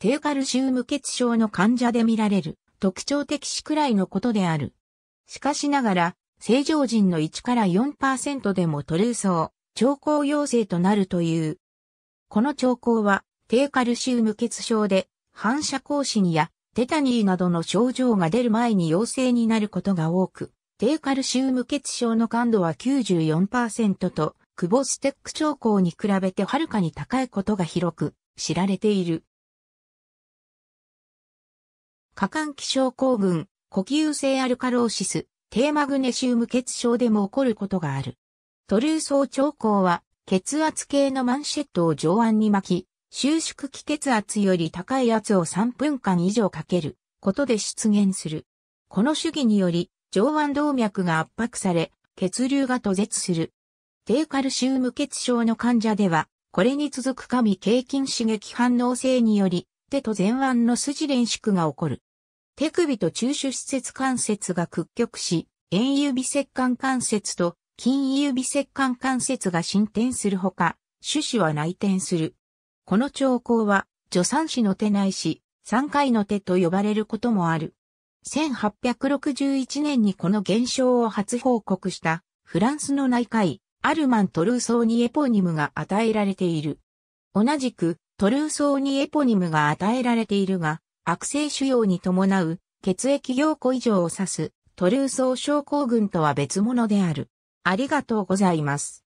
低カルシウム血症の患者で見られる特徴的死くらいのことである。しかしながら、正常人の1から4%でもトレーソー、兆候陽性となるという。この兆候は、低カルシウム血症で、反射光新や、テタニーなどの症状が出る前に陽性になることが多く、低カルシウム血症の感度は94%と、クボステック兆候に比べてはるかに高いことが広く知られている。過換気症候群、呼吸性アルカローシス、低マグネシウム血症でも起こることがある。トルーソー兆候は、血圧系のマンシェットを上腕に巻き、収縮気血圧より高い圧を3分間以上かけることで出現する。この主義により、上腕動脈が圧迫され、血流が途絶する。低カルシウム血症の患者では、これに続く神経筋刺激反応性により、手と前腕の筋連縮が起こる。手首と中手施設関節が屈曲し、円指折管関節と金指折管関節が進展するほか、手指は内転する。この兆候は、助産師の手ないし、三回の手と呼ばれることもある。1861年にこの現象を初報告したフランスの内科医、アルマン・トルーソーにエポニムが与えられている。同じくトルーソーにエポニムが与えられているが、悪性腫瘍に伴う血液凝固異常を指すトルーソー症候群とは別物である。ありがとうございます。